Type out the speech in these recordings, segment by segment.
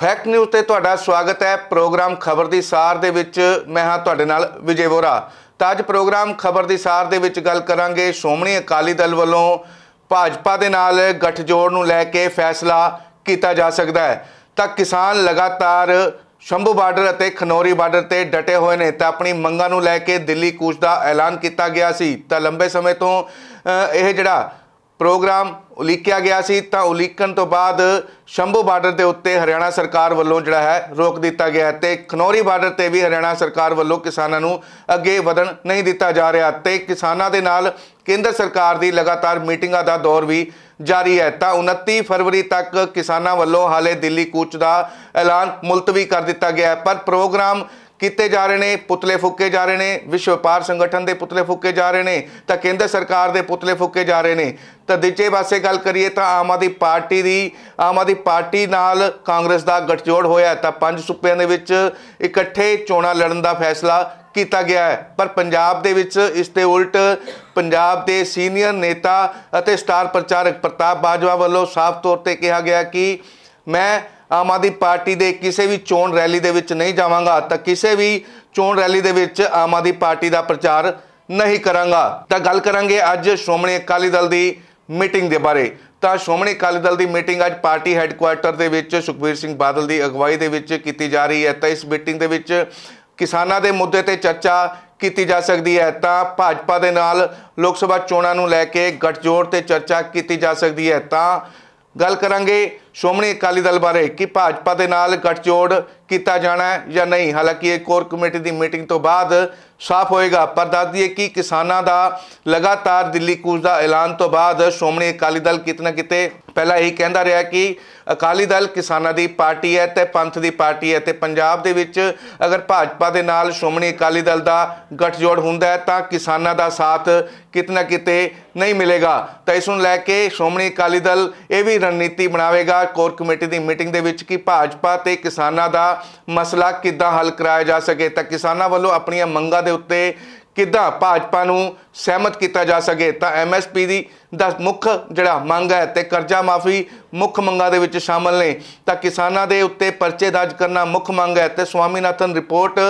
fact news ਤੇ ਤੁਹਾਡਾ ਸਵਾਗਤ ਹੈ ਪ੍ਰੋਗਰਾਮ ਖਬਰ ਦੀ ਸਾਰ ਦੇ ਵਿੱਚ ਮੈਂ ਹਾਂ ਤੁਹਾਡੇ ਨਾਲ ਵਿਜੇ ਵੋਰਾ ਤਾਂ ਅੱਜ ਪ੍ਰੋਗਰਾਮ ਖਬਰ ਦੀ ਸਾਰ ਦੇ ਵਿੱਚ ਗੱਲ ਕਰਾਂਗੇ ਸ਼ੋਮਣੀ ਅਕਾਲੀ ਦਲ ਵੱਲੋਂ ਭਾਜਪਾ ਦੇ ਨਾਲ ਗੱਠਜੋੜ ਨੂੰ ਲੈ ਕੇ ਫੈਸਲਾ ਕੀਤਾ ਜਾ ਸਕਦਾ ਹੈ ਤਾਂ ਕਿਸਾਨ ਲਗਾਤਾਰ ਸ਼ੰਭੂ ਬਾਰਡਰ ਅਤੇ ਖਨੌਰੀ ਬਾਰਡਰ ਤੇ ਡਟੇ ਹੋਏ ਨੇ ਤਾਂ ਆਪਣੀ ਮੰਗਾਂ ਨੂੰ ਲੈ ਕੇ ਦਿੱਲੀ ਕੂਚ ਦਾ ਐਲਾਨ ਕੀਤਾ ਗਿਆ ਸੀ ਤਾਂ ਲੰਬੇ ਸਮੇਂ ਤੋਂ ਇਹ ਜਿਹੜਾ ਪ੍ਰੋਗਰਾਮ ਉਲੀਕਿਆ ਗਿਆ ਸੀ ਤਾਂ ਉਲੀਕਣ ਤੋਂ ਬਾਅਦ ਸ਼ੰਭੂ ਬਾਰਡਰ ਦੇ ਉੱਤੇ ਹਰਿਆਣਾ ਸਰਕਾਰ ਵੱਲੋਂ ਜਿਹੜਾ ਹੈ ਰੋਕ ਦਿੱਤਾ ਗਿਆ ਤੇ ਖਨੌਰੀ ਬਾਰਡਰ ਤੇ ਵੀ ਹਰਿਆਣਾ ਸਰਕਾਰ ਵੱਲੋਂ ਕਿਸਾਨਾਂ ਨੂੰ ਅੱਗੇ ਵਧਣ ਨਹੀਂ ਦਿੱਤਾ ਜਾ ਰਿਹਾ ਤੇ ਕਿਸਾਨਾਂ ਦੇ ਨਾਲ ਕੇਂਦਰ ਸਰਕਾਰ ਦੀ ਲਗਾਤਾਰ ਮੀਟਿੰਗਾਂ ਦਾ ਦੌਰ ਵੀ ਜਾਰੀ ਹੈ ਤਾਂ 29 ਫਰਵਰੀ ਤੱਕ ਕਿਸਾਨਾਂ ਵੱਲੋਂ ਹਾਲੇ ਦਿੱਲੀ ਕੂਚ ਦਾ ਐਲਾਨ ਮੁਲਤਵੀ ਕਰ ਦਿੱਤਾ ਗਿਆ ਹੈ ਪਰ ਪ੍ਰੋਗਰਾਮ ਕੀਤੇ ਜਾ ਰਹੇ ਨੇ ਪੁਤਲੇ ਫੁੱਕੇ ਜਾ ਰਹੇ ਨੇ ਵਿਸ਼ਵ ਵਪਾਰ ਸੰਗਠਨ ਦੇ ਪੁਤਲੇ ਫੁੱਕੇ ਜਾ ਰਹੇ ਨੇ ਤਾਂ ਕੇਂਦਰ ਸਰਕਾਰ ਦੇ ਪੁਤਲੇ ਫੁੱਕੇ ਜਾ ਰਹੇ ਨੇ ਤਾਂ ਦੂਜੇ ਪਾਸੇ ਗੱਲ ਕਰੀਏ ਤਾਂ ਆਮ ਆਦੀ ਪਾਰਟੀ ਦੀ ਆਮ ਆਦੀ ਪਾਰਟੀ ਨਾਲ ਕਾਂਗਰਸ ਦਾ ਗਠਜੋੜ ਹੋਇਆ ਤਾਂ ਪੰਜ ਸੂਬਿਆਂ ਦੇ ਵਿੱਚ ਇਕੱਠੇ ਚੋਣਾਂ ਲੜਨ ਦਾ ਫੈਸਲਾ ਕੀਤਾ ਗਿਆ ਹੈ ਪਰ ਪੰਜਾਬ ਦੇ ਵਿੱਚ ਇਸ ਤੇ ਉਲਟ ਪੰਜਾਬ ਦੇ ਸੀਨੀਅਰ ਨੇਤਾ ਅਤੇ ਸਟਾਰ ਪ੍ਰਚਾਰਕ ਪ੍ਰਤਾਪ ਬਾਜਵਾ ਵੱਲੋਂ ਸਾਫ਼ ਤੌਰ ਤੇ ਕਿਹਾ ਗਿਆ ਕਿ ਮੈਂ ਆਮ ਆਦਮੀ ਪਾਰਟੀ ਦੇ ਕਿਸੇ ਵੀ ਚੋਣ ਰੈਲੀ ਦੇ ਵਿੱਚ ਨਹੀਂ ਜਾਵਾਂਗਾ ਤਾਂ ਕਿਸੇ ਵੀ ਚੋਣ ਰੈਲੀ ਦੇ ਵਿੱਚ ਆਮ ਆਦਮੀ ਪਾਰਟੀ ਦਾ ਪ੍ਰਚਾਰ ਨਹੀਂ ਕਰਾਂਗਾ ਤਾਂ ਗੱਲ ਕਰਾਂਗੇ ਅੱਜ ਸ਼੍ਰੋਮਣੀ ਅਕਾਲੀ ਦਲ ਦੀ ਮੀਟਿੰਗ ਦੇ ਬਾਰੇ ਤਾਂ ਸ਼੍ਰੋਮਣੀ ਅਕਾਲੀ ਦਲ ਦੀ ਮੀਟਿੰਗ ਅੱਜ ਪਾਰਟੀ ਹੈੱਡਕੁਆਰਟਰ ਦੇ ਵਿੱਚ ਸੁਖਬੀਰ ਸਿੰਘ ਬਾਦਲ ਦੀ ਅਗਵਾਈ ਦੇ ਵਿੱਚ ਕੀਤੀ ਜਾ ਰਹੀ ਹੈ ਤਾਂ ਇਸ ਮੀਟਿੰਗ ਦੇ ਵਿੱਚ ਕਿਸਾਨਾਂ ਦੇ ਮੁੱਦੇ ਤੇ ਚਰਚਾ ਕੀਤੀ ਜਾ ਸਕਦੀ ਹੈ ਤਾਂ ਭਾਜਪਾ ਦੇ ਨਾਲ ਲੋਕ ਸਭਾ ਚੋਣਾਂ ਨੂੰ ਲੈ ਕੇ ਗੱਠਜੋੜ ਤੇ ਚਰਚਾ ਕੀਤੀ ਜਾ ਸਕਦੀ ਹੈ ਤਾਂ ਗੱਲ ਕਰਾਂਗੇ ਸ਼੍ਰੋਮਣੀ ਅਕਾਲੀ ਦਲ ਬਾਰੇ ਕਿ ਭਾਜਪਾ ਦੇ ਨਾਲ ਗੱਠਜੋੜ ਕੀਤਾ ਜਾਣਾ ਹੈ ਜਾਂ ਨਹੀਂ ਹਾਲਾਂਕਿ ਇਹ ਕੋਰ ਕਮੇਟੀ ਦੀ ਮੀਟਿੰਗ ਤੋਂ ਬਾਅਦ ਸਾਫ਼ ਹੋਏਗਾ ਪਰ ਦੱਸ ਦਈਏ ਕਿ ਕਿਸਾਨਾਂ ਦਾ ਲਗਾਤਾਰ ਦਿੱਲੀ ਕੂਚ ਦਾ ਐਲਾਨ ਤੋਂ ਬਾਅਦ ਸ਼੍ਰੋਮਣੀ ਅਕਾਲੀ ਦਲ ਕਿਤਨਾ ਕਿਤੇ ਪਹਿਲਾਂ ਇਹ ਕਹਿੰਦਾ ਰਿਹਾ ਕਿ ਅਕਾਲੀ ਦਲ ਕਿਸਾਨਾਂ ਦੀ ਪਾਰਟੀ ਹੈ ਤੇ ਪੰਥ ਦੀ ਪਾਰਟੀ ਹੈ ਤੇ ਪੰਜਾਬ ਦੇ ਵਿੱਚ ਅਗਰ ਭਾਜਪਾ ਦੇ ਨਾਲ ਸ਼੍ਰੋਮਣੀ ਅਕਾਲੀ ਦਲ ਦਾ ਗਠਜੋੜ ਹੁੰਦਾ ਹੈ ਤਾਂ ਕਿਸਾਨਾਂ ਦਾ ਸਾਥ ਕਿਤਨਾ ਕਿਤੇ ਨਹੀਂ ਮਿਲੇਗਾ ਤਾਂ ਇਸ ਨੂੰ ਲੈ ਕੇ ਸ਼੍ਰੋਮਣੀ ਅਕਾਲੀ ਦਲ ਇਹ ਵੀ ਰਣਨੀਤੀ ਬਣਾਵੇਗਾ ਕੋਰ ਕਮੇਟੀ ਦੀ ਮੀਟਿੰਗ ਦੇ ਵਿੱਚ ਕਿ ਭਾਜਪਾ ਤੇ ਕਿਸਾਨਾਂ ਦਾ ਮਸਲਾ ਕਿੱਦਾਂ ਹੱਲ ਕਰਾਇਆ ਜਾ ਸਕੇ ਤਾਂ ਕਿਸਾਨਾਂ ਵੱਲੋਂ ਆਪਣੀਆਂ ਮੰਗਾਂ ਦੇ ਉੱਤੇ ਕਿੱਦਾਂ ਭਾਜਪਾ ਨੂੰ ਸਹਿਮਤ ਕੀਤਾ ਜਾ ਸਕੇ ਤਾਂ ਐਮਐਸਪੀ ਦੀ ਦਾ ਮੁੱਖ ਜਿਹੜਾ ਮੰਗ ਹੈ ਤੇ ਕਰਜ਼ਾ ਮਾਫੀ ਮੁੱਖ ਮੰਗਾਂ ਦੇ ਵਿੱਚ ਸ਼ਾਮਲ ਨੇ ਤਾਂ ਕਿਸਾਨਾਂ ਦੇ ਉੱਤੇ ਪਰਚੇ ਦਰਜ ਕਰਨਾ ਮੁੱਖ ਮੰਗ ਹੈ ਤੇ ਸਵਾਮੀਨਾਥਨ ਰਿਪੋਰਟ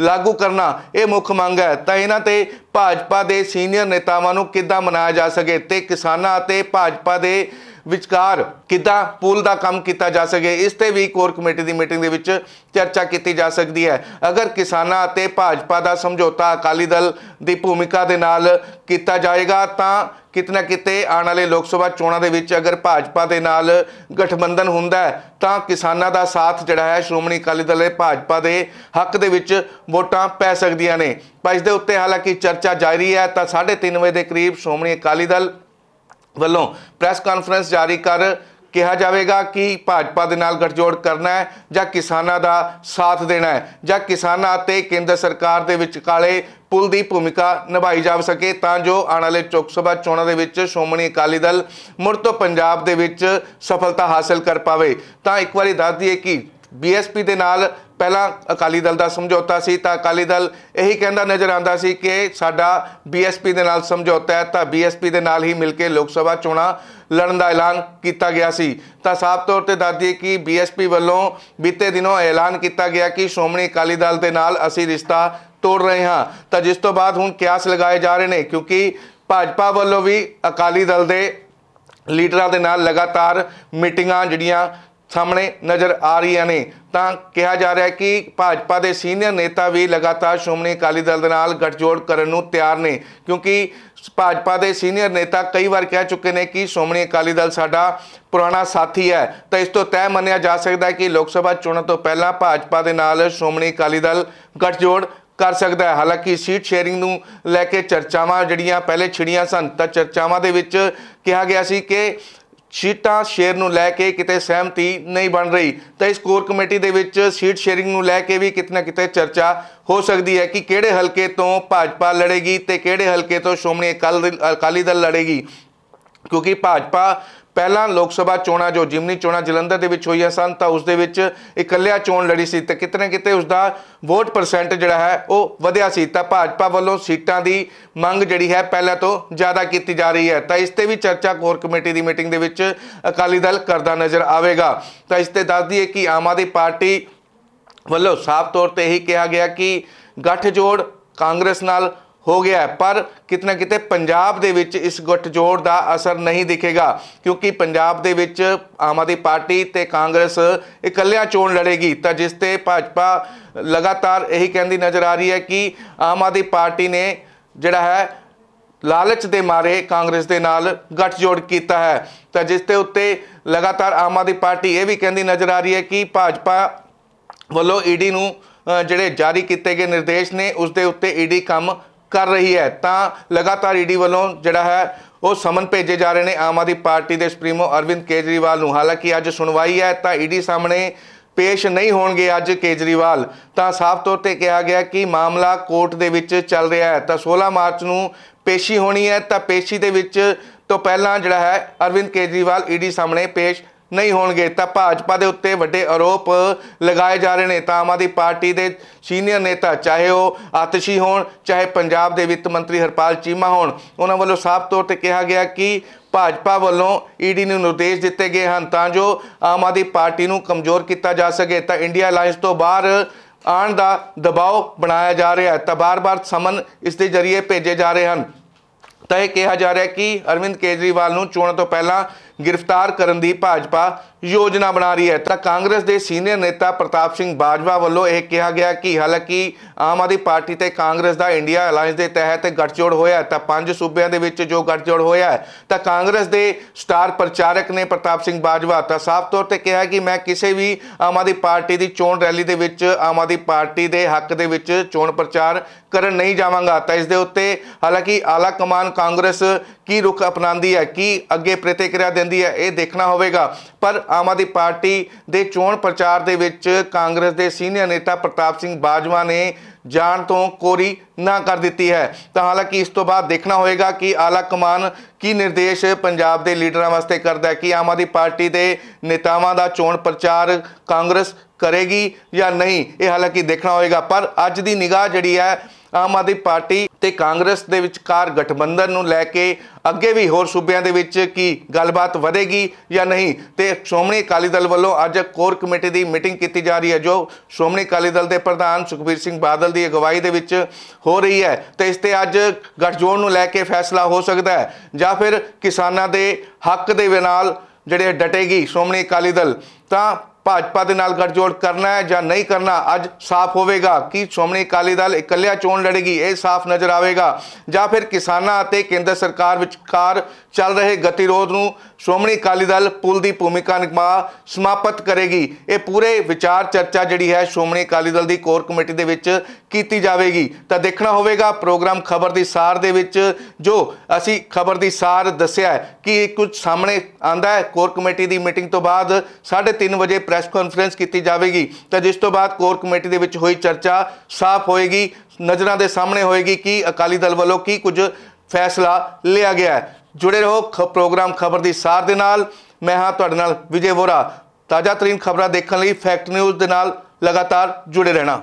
ਲਾਗੂ ਕਰਨਾ ਇਹ ਮੁੱਖ ਮੰਗ ਹੈ ਤਾਂ ਇਹਨਾਂ ਤੇ ਭਾਜਪਾ ਦੇ ਸੀਨੀਅਰ ਨੇਤਾਵਾਂ ਨੂੰ ਕਿੱਦਾਂ ਮਨਾਇਆ ਜਾ ਸਕੇ ਤੇ ਕਿਸਾਨਾਂ ਅਤੇ ਭਾਜਪਾ ਦੇ ਵਿਚਕਾਰ ਕਿੱਦਾਂ ਪੂਲ ਦਾ ਕੰਮ ਕੀਤਾ ਜਾ ਸਕੇ ਇਸ ਤੇ ਵੀ ਕੋਰ ਕਮੇਟੀ ਦੀ ਮੀਟਿੰਗ ਦੇ ਵਿੱਚ ਚਰਚਾ ਕੀਤੀ ਜਾ ਸਕਦੀ ਹੈ ਅਗਰ ਕਿਸਾਨਾਂ ਅਤੇ ਭਾਜਪਾ ਦਾ ਸਮਝੌਤਾ ਅਕਾਲੀ ਦਲ ਦੀ ਭੂਮਿਕਾ ਦੇ ਨਾਲ ਕੀਤਾ ਜਾਏਗਾ ਤਾਂ ਕਿਤਨਾ ਕਿਤੇ ਆਉਣ ਵਾਲੇ ਲੋਕ ਸਭਾ ਚੋਣਾਂ ਦੇ ਵਿੱਚ ਅਗਰ ਭਾਜਪਾ ਦੇ ਨਾਲ ਗਠਬੰਧਨ ਹੁੰਦਾ ਤਾਂ ਕਿਸਾਨਾਂ ਦਾ ਸਾਥ ਜਿਹੜਾ ਹੈ ਸ਼੍ਰੋਮਣੀ ਅਕਾਲੀ ਦਲ ਦੇ ਭਾਜਪਾ ਦੇ ਹੱਕ ਦੇ ਵਿੱਚ ਵੋਟਾਂ ਪੈ ਸਕਦੀਆਂ ਨੇ ਪਰ ਇਸ ਦੇ ਉੱਤੇ ਹਾਲਾਂਕਿ ਚਰਚਾ ਜਾਰੀ ਹੈ ਤਾਂ 3:30 ਵਜੇ ਦੇ ਕਰੀਬ ਸ਼੍ਰੋਮਣੀ ਅਕਾਲੀ ਦਲ ਵੱਲੋਂ ਪ੍ਰੈਸ ਕਾਨਫਰੰਸ ਜਾਰੀ ਕਰ ਕਿਹਾ ਜਾਵੇਗਾ ਕਿ ਭਾਜਪਾ ਦੇ ਨਾਲ ਗੱਠਜੋੜ ਕਰਨਾ ਹੈ ਜਾਂ ਕਿਸਾਨਾਂ ਦਾ ਸਾਥ ਦੇਣਾ ਹੈ ਜਾਂ ਕਿਸਾਨਾਂ ਅਤੇ ਕੇਂਦਰ ਸਰਕਾਰ ਦੇ ਵਿੱਚ ਕਾਲੇ ਪੁਲ ਦੀ ਭੂਮਿਕਾ ਨਿਭਾਈ ਜਾ ਸਕੇ ਤਾਂ ਜੋ ਆਉਣ ਵਾਲੇ ਚੋਕ ਸਭਾ ਚੋਣਾਂ ਦੇ ਵਿੱਚ ਸ਼ੋਮਣੀ ਅਕਾਲੀ ਦਲ ਮੁਰਤੋਂ ਪੰਜਾਬ ਦੇ ਵਿੱਚ ਸਫਲਤਾ ਹਾਸਲ ਕਰ ਪਾਵੇ ਤਾਂ ਇੱਕ ਵਾਰੀ ਦੱਸ ਦਈਏ ਕਿ ਬੀਐਸਪੀ ਦੇ ਨਾਲ ਪਹਿਲਾਂ ਅਕਾਲੀ ਦਲ ਦਾ ਸਮਝੌਤਾ ਸੀ ਤਾਂ ਅਕਾਲੀ ਦਲ ਇਹੀ ਕਹਿੰਦਾ ਨਜ਼ਰ ਆਂਦਾ ਸੀ ਕਿ ਸਾਡਾ ਬੀਐਸਪੀ ਦੇ ਨਾਲ ਸਮਝੌਤਾ ਹੈ ਤਾਂ ਬੀਐਸਪੀ ਦੇ ਨਾਲ ਹੀ ਮਿਲ ਕੇ ਲੋਕ ਸਭਾ ਚੋਣਾਂ ਲੜਨ ਦਾ ਐਲਾਨ ਕੀਤਾ ਗਿਆ ਸੀ ਤਾਂ ਸਾਫ਼ ਤੌਰ ਤੇ ਦੱਸਦੀ ਕਿ ਬੀਐਸਪੀ ਵੱਲੋਂ ਬੀਤੇ ਦਿਨੋਂ ਐਲਾਨ ਕੀਤਾ ਗਿਆ ਕਿ ਸ਼੍ਰੋਮਣੀ ਅਕਾਲੀ ਦਲ ਦੇ ਨਾਲ ਅਸੀਂ ਰਿਸ਼ਤਾ ਤੋੜ ਰਹੇ ਹਾਂ ਤਾਂ ਜਿਸ ਤੋਂ ਬਾਅਦ ਹੁਣ ਕਿਆਸ ਲਗਾਏ ਜਾ ਰਹੇ ਨੇ ਕਿਉਂਕਿ ਭਾਜਪਾ ਵੱਲੋਂ ਵੀ ਅਕਾਲੀ ਦਲ ਦੇ ਲੀਡਰਾਂ ਦੇ ਨਾਲ ਲਗਾਤਾਰ ਮੀਟਿੰਗਾਂ ਜਿਹੜੀਆਂ ਸਾਹਮਣੇ ਨਜ਼ਰ ਆ ਰਹੀਆਂ ਨੇ ਤਾਂ ਕਿਹਾ ਜਾ ਰਿਹਾ ਹੈ ਕਿ ਭਾਜਪਾ ਦੇ ਸੀਨੀਅਰ ਨੇਤਾ ਵੀ ਲਗਾਤਾਰ ਸ਼੍ਰੋਮਣੀ ਅਕਾਲੀ ਦਲ ਦੇ ਨਾਲ ਗੱਠਜੋੜ ਕਰਨ ਨੂੰ ਤਿਆਰ ਨੇ ਕਿਉਂਕਿ ਭਾਜਪਾ ਦੇ ਸੀਨੀਅਰ ਨੇਤਾ ਕਈ ਵਾਰ ਕਹਿ ਚੁੱਕੇ ਨੇ ਕਿ ਸ਼੍ਰੋਮਣੀ ਅਕਾਲੀ ਦਲ ਸਾਡਾ ਪੁਰਾਣਾ ਸਾਥੀ ਹੈ ਤਾਂ ਇਸ ਤੋਂ ਤੈਅ ਮੰਨਿਆ ਜਾ ਸਕਦਾ ਹੈ ਕਿ ਲੋਕ ਸਭਾ ਚੋਣਾਂ ਤੋਂ ਪਹਿਲਾਂ ਭਾਜਪਾ ਦੇ ਨਾਲ ਸ਼੍ਰੋਮਣੀ ਅਕਾਲੀ ਦਲ ਗੱਠਜੋੜ ਕਰ ਸਕਦਾ ਹੈ ਹਾਲਾਂਕਿ ਸੀਟ ਸ਼ੇਅਰਿੰਗ ਨੂੰ ਲੈ ਕੇ ਚਰਚਾਵਾਂ ਜਿਹੜੀਆਂ ਪਹਿਲੇ ਛਿੜੀਆਂ ਸਨ ਤਾਂ ਚਰਚਾਵਾਂ ਦੇ ਵਿੱਚ ਕਿਹਾ ਗਿਆ ਸੀ ਕਿ ਸ਼ੀਟਾਂ ਸ਼ੇਅਰ ਨੂੰ ਲੈ ਕੇ ਕਿਤੇ ਸਹਿਮਤੀ ਨਹੀਂ ਬਣ ਰਹੀ ਤਾਂ ਇਸ ਕੋਰ ਕਮੇਟੀ ਦੇ ਵਿੱਚ ਸੀਟ ਸ਼ੇਅਰਿੰਗ ਨੂੰ ਲੈ ਕੇ ਵੀ ਕਿਤਨਾ ਕਿਤੇ ਚਰਚਾ ਹੋ ਸਕਦੀ ਹੈ ਕਿ ਕਿਹੜੇ ਹਲਕੇ ਤੋਂ ਭਾਜਪਾ ਲੜੇਗੀ ਤੇ ਕਿਹੜੇ ਹਲਕੇ ਤੋਂ ਸ਼ੋਮਣੀ ਅਕਾਲੀ ਦਲ ਲੜੇਗੀ ਕਿਉਂਕਿ ਭਾਜਪਾ ਪਹਿਲਾਂ ਲੋਕ ਸਭਾ ਚੋਣਾਂ ਜੋ ਜਿਮਨੀ ਚੋਣਾਂ ਜਲੰਧਰ ਦੇ ਵਿੱਚ ਹੋਈਆਂ ਸਨ ਤਾਂ ਉਸ ਦੇ ਵਿੱਚ ਇਕੱਲਿਆ ਚੋਣ ਲੜੀ ਸੀ ਤੇ ਕਿਤਨੇ ਕਿਤੇ ਉਸ ਦਾ ਵੋਟ ਪਰਸੈਂਟ ਜਿਹੜਾ ਹੈ ਉਹ ਵਧਿਆ ਸੀ ਤਾਂ ਭਾਜਪਾ ਵੱਲੋਂ ਸੀਟਾਂ ਦੀ ਮੰਗ ਜਿਹੜੀ ਹੈ ਪਹਿਲਾਂ ਤੋਂ ਜ਼ਿਆਦਾ ਕੀਤੀ ਜਾ ਰਹੀ ਹੈ ਤਾਂ ਇਸ ਤੇ ਵੀ ਚਰਚਾ ਕੋਰ ਕਮੇਟੀ ਦੀ ਮੀਟਿੰਗ ਦੇ ਵਿੱਚ ਅਕਾਲੀ ਦਲ ਕਰਦਾ ਨਜ਼ਰ ਆਵੇਗਾ ਤਾਂ ਇਸ ਤੇ ਦੱਸ ਦਈਏ ਕਿ ਆਮ ਆਦਮੀ ਪਾਰਟੀ ਵੱਲੋਂ ਸਾਫ਼ ਤੌਰ ਤੇ ਇਹ ਕਿਹਾ ਗਿਆ ਕਿ ਗੱਠਜੋੜ ਕਾਂਗਰਸ ਨਾਲ ਹੋ ਗਿਆ ਪਰ ਕਿਤਨਾ ਕਿਤੇ ਪੰਜਾਬ ਦੇ ਵਿੱਚ ਇਸ ਗੱਠਜੋੜ ਦਾ ਅਸਰ ਨਹੀਂ ਦਿਖੇਗਾ ਕਿਉਂਕਿ ਪੰਜਾਬ ਦੇ ਵਿੱਚ ਆਮ ਆਦਮੀ ਪਾਰਟੀ ਤੇ ਕਾਂਗਰਸ ਇਕੱਲਿਆਂ ਚੋਣ ਲੜੇਗੀ ਤਾਂ ਜਿਸ ਤੇ ਭਾਜਪਾ ਲਗਾਤਾਰ ਇਹੀ ਕਹਿੰਦੀ ਨਜ਼ਰ ਆ ਰਹੀ ਹੈ ਕਿ ਆਮ ਆਦਮੀ ਪਾਰਟੀ ਨੇ ਜਿਹੜਾ ਹੈ ਲਾਲਚ ਦੇ ਮਾਰੇ ਕਾਂਗਰਸ ਦੇ ਨਾਲ ਗੱਠਜੋੜ ਕੀਤਾ ਹੈ ਤਾਂ ਜਿਸ ਤੇ ਉੱਤੇ ਲਗਾਤਾਰ ਆਮ ਆਦਮੀ ਪਾਰਟੀ ਇਹ ਵੀ ਕਹਿੰਦੀ ਨਜ਼ਰ ਆ ਰਹੀ ਹੈ ਕਿ ਭਾਜਪਾ ਵੱਲੋਂ ਈਡੀ ਨੂੰ ਜਿਹੜੇ ਜਾਰੀ ਕੀਤੇ ਗਏ ਨਿਰਦੇਸ਼ ਨੇ ਉਸ ਦੇ ਉੱਤੇ ਈਡੀ ਕੰਮ ਕਰ ਰਹੀ ਹੈ ਤਾਂ ਲਗਾਤਾਰ ਈਡੀ e ਵੱਲੋਂ ਜਿਹੜਾ ਹੈ ਉਹ ਸਮਨ ਭੇਜੇ ਜਾ ਰਹੇ ਨੇ ਆਮ ਆਦੀ ਪਾਰਟੀ ਦੇ ਸੁਪਰੀਮੋ ਅਰਵਿੰਦ ਕੇਜਰੀਵਾਲ ਨੂੰ ਹਾਲਾਂਕਿ ਅੱਜ ਸੁਣਵਾਈ ਹੈ ਤਾਂ ਈਡੀ e ਸਾਹਮਣੇ ਪੇਸ਼ ਨਹੀਂ ਹੋਣਗੇ ਅੱਜ ਕੇਜਰੀਵਾਲ ਤਾਂ ਸਾਫ਼ ਤੌਰ ਤੇ ਕਿਹਾ ਗਿਆ ਕਿ ਮਾਮਲਾ ਕੋਰਟ ਦੇ ਵਿੱਚ ਚੱਲ ਰਿਹਾ ਹੈ ਤਾਂ 16 ਮਾਰਚ ਨੂੰ ਪੇਸ਼ੀ ਹੋਣੀ ਹੈ ਤਾਂ ਪੇਸ਼ੀ ਦੇ ਵਿੱਚ ਤੋਂ ਪਹਿਲਾਂ ਜਿਹੜਾ ਹੈ ਅਰਵਿੰਦ ਕੇਜਰੀਵਾਲ ਈਡੀ e ਸਾਹਮਣੇ ਪੇਸ਼ ਨਹੀਂ ਹੋਣਗੇ ਤਾਂ ਭਾਜਪਾ ਦੇ ਉੱਤੇ ਵੱਡੇ ਆਰੋਪ ਲਗਾਏ ਜਾ ਰਹੇ ਨੇ ਤਾਂ ਆਮ ਪਾਰਟੀ ਦੇ ਸੀਨੀਅਰ ਨੇਤਾ ਚਾਹੇ ਉਹ ਆਤਸ਼ੀ ਹੋਣ ਚਾਹੇ ਪੰਜਾਬ ਦੇ ਵਿੱਤ ਮੰਤਰੀ ਹਰਪਾਲ ਚੀਮਾ ਹੋਣ ਉਹਨਾਂ ਵੱਲੋਂ ਸਾਫ਼ ਤੌਰ ਤੇ ਕਿਹਾ ਗਿਆ ਕਿ ਭਾਜਪਾ ਵੱਲੋਂ ਈਡੀ ਨੂੰ ਨਿਰਦੇਸ਼ ਦਿੱਤੇ ਗਏ ਹਨ ਤਾਂ ਜੋ ਆਮ ਆਦੀ ਪਾਰਟੀ ਨੂੰ ਕਮਜ਼ੋਰ ਕੀਤਾ ਜਾ ਸਕੇ ਤਾਂ ਇੰਡੀਆ ਅਲਾਈਅੰਸ ਤੋਂ ਬਾਹਰ ਆਣ ਦਾ ਦਬਾਅ ਬਣਾਇਆ ਜਾ ਰਿਹਾ ਹੈ ਤਾਂ ਬਾਰ-ਬਾਰ ਸਮਨ ਇਸ ਦੇ ਜ਼ਰੀਏ ਭੇਜੇ ਜਾ ਰਹੇ ਹਨ ਤਾਂ ਇਹ ਕਿਹਾ ਜਾ ਰਿਹਾ ਕਿ ਅਰਵਿੰਦ ਕੇਜਰੀਵਾਲ ਨੂੰ ਚੋਣਾਂ ਤੋਂ ਪਹਿਲਾਂ ਗ੍ਰਿਫਤਾਰ ਕਰਨ ਦੀ ਭਾਜਪਾ ਯੋਜਨਾ ਬਣਾ ਰਹੀ ਹੈ ਤਾਂ ਕਾਂਗਰਸ ਦੇ ਸੀਨੀਅਰ ਨੇਤਾ ਪ੍ਰਤਾਪ ਸਿੰਘ ਬਾਜਵਾ ਵੱਲੋਂ ਇਹ ਕਿਹਾ ਗਿਆ ਕਿ ਹਾਲਾਂਕਿ ਆਮ ਆਦਮੀ ਪਾਰਟੀ ਤੇ ਕਾਂਗਰਸ ਦਾ ਇੰਡੀਆ ਅਲਾਈਅੰਸ ਦੇ ਤਹਿਤ ਗੱਠਜੋੜ ਹੋਇਆ ਤਾਂ ਪੰਜ ਸੂਬਿਆਂ ਦੇ ਵਿੱਚ ਜੋ ਗੱਠਜੋੜ ਹੋਇਆ ਤਾਂ ਕਾਂਗਰਸ ਦੇ ਸਟਾਰ ਪ੍ਰਚਾਰਕ ਨੇ ਪ੍ਰਤਾਪ ਸਿੰਘ ਬਾਜਵਾ ਤਾਂ ਸਾਫ਼ ਤੌਰ ਤੇ ਕਿਹਾ ਕਿ ਮੈਂ ਕਿਸੇ ਵੀ ਆਮ ਆਦਮੀ ਪਾਰਟੀ ਦੀ ਚੋਣ ਰੈਲੀ ਦੇ ਵਿੱਚ ਆਮ ਆਦਮੀ ਪਾਰਟੀ ਦੇ ਹੱਕ ਦੇ ਵਿੱਚ ਚੋਣ ਪ੍ਰਚਾਰ ਕਰਨ ਨਹੀਂ ਜਾਵਾਂਗਾ ਤਾਂ ਇਸ ਦੇ ਉੱਤੇ ਹਾਲਾਂਕਿ ਆਲਾ ਕਮਾਨ ਕਾਂਗਰਸ ਕੀ ਰੁਖ ਅਪਣਾਉਂਦੀ ਹੈ ਕੀ ਅੱਗੇ ਪ੍ਰਤੀਕਿਰਿਆ ਦਿੰਦੀ ਹੈ ਇਹ ਦੇਖਣਾ ਹੋਵੇਗਾ ਪਰ ਆਮ ਆਦਮੀ ਪਾਰਟੀ ਦੇ ਚੋਣ ਪ੍ਰਚਾਰ ਦੇ ਵਿੱਚ ਕਾਂਗਰਸ ਦੇ ਸੀਨੀਅਰ ਨੇਤਾ ਪ੍ਰਤਾਪ ਸਿੰਘ ਬਾਜਵਾ ਨੇ ਜਾਣ ਤੋਂ ਕੋਰੀ ਨਾ ਕਰ ਦਿੱਤੀ ਹੈ ਤਾਂ ਹਾਲਾਂਕਿ ਇਸ ਤੋਂ ਬਾਅਦ ਦੇਖਣਾ ਹੋਵੇਗਾ ਕਿ ਆਲਾ ਕਮਾਨ ਕੀ ਨਿਰਦੇਸ਼ ਪੰਜਾਬ ਦੇ ਲੀਡਰਾਂ ਵਾਸਤੇ ਕਰਦਾ ਹੈ ਕਿ ਆਮ ਆਦਮੀ ਪਾਰਟੀ ਦੇ ਨੇਤਾਵਾਂ ਦਾ ਚੋਣ ਪ੍ਰਚਾਰ ਕਾਂਗਰਸ ਕਰੇਗੀ ਜਾਂ ਨਹੀਂ ਇਹ ਹਾਲਾਂਕਿ ਦੇਖਣਾ ਹੋਵੇਗਾ ਪਰ ਅੱਜ ਦੀ ਨਿਗਾਹ ਜਿਹੜੀ ਹੈ ਆਮ ਆਦਮੀ ਪਾਰਟੀ ਤੇ ਕਾਂਗਰਸ ਦੇ ਵਿਚਕਾਰ ਗਠਬੰਧਨ ਨੂੰ ਲੈ ਕੇ ਅੱਗੇ ਵੀ ਹੋਰ ਸੂਬਿਆਂ ਦੇ ਵਿੱਚ ਕੀ ਗੱਲਬਾਤ ਵਧੇਗੀ ਜਾਂ ਨਹੀਂ ਤੇ ਸ਼੍ਰੋਮਣੀ ਅਕਾਲੀ ਦਲ ਵੱਲੋਂ ਅੱਜ ਕੋਰ ਕਮੇਟੀ ਦੀ ਮੀਟਿੰਗ ਕੀਤੀ ਜਾ ਰਹੀ ਹੈ ਜੋ ਸ਼੍ਰੋਮਣੀ ਅਕਾਲੀ ਦਲ ਦੇ ਪ੍ਰਧਾਨ ਸੁਖਬੀਰ ਸਿੰਘ ਬਾਦਲ ਦੀ ਅਗਵਾਈ ਦੇ ਵਿੱਚ ਹੋ ਰਹੀ ਹੈ ਤੇ ਇਸ ਤੇ ਅੱਜ ਗੱਠਜੋੜ ਨੂੰ ਲੈ ਕੇ ਫੈਸਲਾ ਹੋ ਸਕਦਾ ਹੈ ਜਾਂ ਫਿਰ ਕਿਸਾਨਾਂ ਦੇ ਹੱਕ ਦੇ ਨਾਲ ਜਿਹੜੇ ਡਟੇਗੀ ਸ਼੍ਰੋਮਣੀ ਅਕਾਲੀ ਦਲ ਤਾਂ ਭਾਜਪਾ ਦੇ ਨਾਲ ਗੱਠਜੋੜ ਕਰਨਾ ਹੈ ਜਾਂ ਨਹੀਂ ਕਰਨਾ ਅੱਜ ਸਾਫ਼ ਹੋਵੇਗਾ ਕਿ ਸ਼੍ਰੋਮਣੀ ਅਕਾਲੀ ਦਲ ਇਕੱਲਿਆ ਚੋਣ ਲੜੇਗੀ ਇਹ ਸਾਫ਼ ਨਜ਼ਰ ਆਵੇਗਾ ਜਾਂ ਫਿਰ ਕਿਸਾਨਾਂ ਅਤੇ ਕੇਂਦਰ ਸਰਕਾਰ ਵਿਚਕਾਰ ਚੱਲ ਰਹੇ ਗਤੀਰੋਧ ਨੂੰ ਸ਼੍ਰੋਮਣੀ ਅਕਾਲੀ ਦਲ ਪੁਲ ਦੀ ਭੂਮਿਕਾ ਨਿਭਾ ਸਮਾਪਤ ਕਰੇਗੀ ਇਹ ਪੂਰੇ ਵਿਚਾਰ ਚਰਚਾ ਜਿਹੜੀ ਹੈ ਸ਼੍ਰੋਮਣੀ ਅਕਾਲੀ ਦਲ ਦੀ ਕੋਰ ਕਮੇਟੀ ਦੇ ਵਿੱਚ ਕੀਤੀ ਜਾਵੇਗੀ ਤਾਂ ਦੇਖਣਾ ਹੋਵੇਗਾ ਪ੍ਰੋਗਰਾਮ ਖਬਰ ਦੀ ਸਾਰ ਦੇ ਵਿੱਚ ਜੋ ਅਸੀਂ ਖਬਰ ਦੀ ਸਾਰ ਦੱਸਿਆ ਕਿ ਕੁਝ ਸਾਹਮਣੇ ਆਂਦਾ ਹੈ ਕੋਰ ਕਮੇਟੀ ਦੀ ਮੀਟਿੰਗ ਤੋਂ ਬਾਅਦ 3:30 ਵਜੇ ਪ੍ਰੈਸ ਕਾਨਫਰੰਸ ਕੀਤੀ ਜਾਵੇਗੀ ਤਾਂ ਜਿਸ ਤੋਂ ਬਾਅਦ ਕੋਰ ਕਮੇਟੀ ਦੇ ਵਿੱਚ ਹੋਈ ਚਰਚਾ ਸਾਫ਼ ਹੋਏਗੀ ਨਜ਼ਰਾਂ ਦੇ ਸਾਹਮਣੇ ਹੋਏਗੀ ਕਿ ਅਕਾਲੀ ਦਲ ਵੱਲੋਂ ਕੀ ਕੁਝ ਫੈਸਲਾ ਲਿਆ ਗਿਆ ਹੈ ਜੁੜੇ ਰਹੋ ਪ੍ਰੋਗਰਾਮ ਖਬਰ ਦੀ ਸਾਰ ਦੇ ਨਾਲ ਮੈਂ ਹਾਂ ਤੁਹਾਡੇ ਨਾਲ ਵਿਜੇ ਵੋਰਾ ਤਾਜ਼ਾ ਤਰੀਨ ਖਬਰਾਂ ਦੇਖਣ ਲਈ ਫੈਕਟ ਨਿਊਜ਼ ਦੇ ਨਾਲ ਲਗਾਤਾਰ ਜੁੜੇ ਰਹਿਣਾ